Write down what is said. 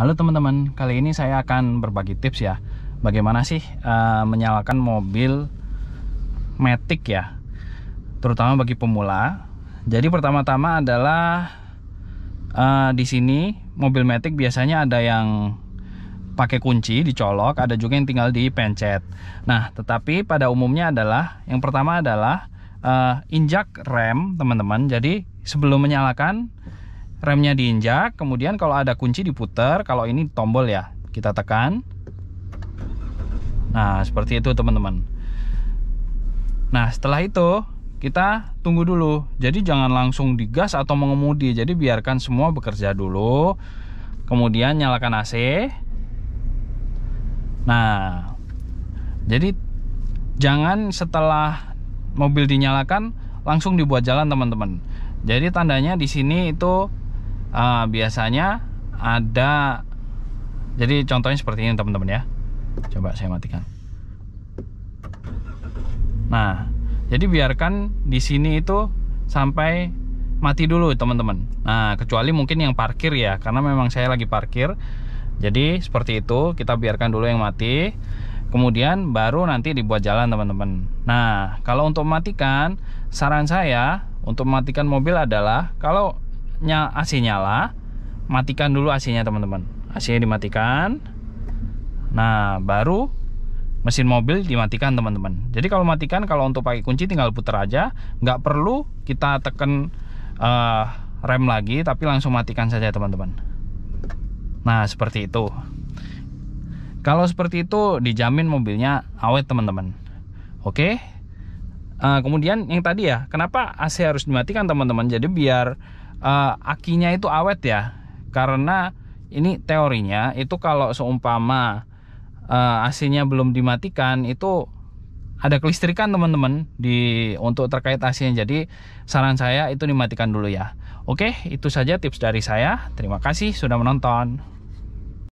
Halo teman-teman, kali ini saya akan berbagi tips ya Bagaimana sih uh, menyalakan mobil Matic ya Terutama bagi pemula Jadi pertama-tama adalah uh, Di sini mobil Matic biasanya ada yang pakai kunci dicolok Ada juga yang tinggal dipencet Nah tetapi pada umumnya adalah Yang pertama adalah uh, injak rem teman-teman Jadi sebelum menyalakan remnya diinjak kemudian kalau ada kunci diputar kalau ini tombol ya kita tekan nah seperti itu teman-teman nah setelah itu kita tunggu dulu jadi jangan langsung digas atau mengemudi jadi biarkan semua bekerja dulu kemudian nyalakan AC nah jadi jangan setelah mobil dinyalakan langsung dibuat jalan teman-teman jadi tandanya di sini itu uh, biasanya ada jadi contohnya seperti ini teman-teman ya coba saya matikan nah jadi biarkan di sini itu sampai mati dulu teman-teman nah kecuali mungkin yang parkir ya karena memang saya lagi parkir jadi seperti itu kita biarkan dulu yang mati kemudian baru nanti dibuat jalan teman-teman nah kalau untuk matikan saran saya untuk mematikan mobil adalah kalau AC nyala matikan dulu AC-nya teman-teman AC-nya dimatikan nah baru mesin mobil dimatikan teman-teman jadi kalau matikan kalau untuk pakai kunci tinggal puter aja nggak perlu kita tekan uh, eh, rem lagi tapi langsung matikan saja teman-teman nah seperti itu kalau seperti itu dijamin mobilnya awet teman-teman oke uh, kemudian yang tadi ya kenapa AC harus dimatikan teman-teman jadi biar uh, akinya itu awet ya karena ini teorinya itu kalau seumpama uh, AC-nya belum dimatikan itu ada kelistrikan teman-teman di untuk terkait AC-nya. Jadi saran saya itu dimatikan dulu ya. Oke, itu saja tips dari saya. Terima kasih sudah menonton.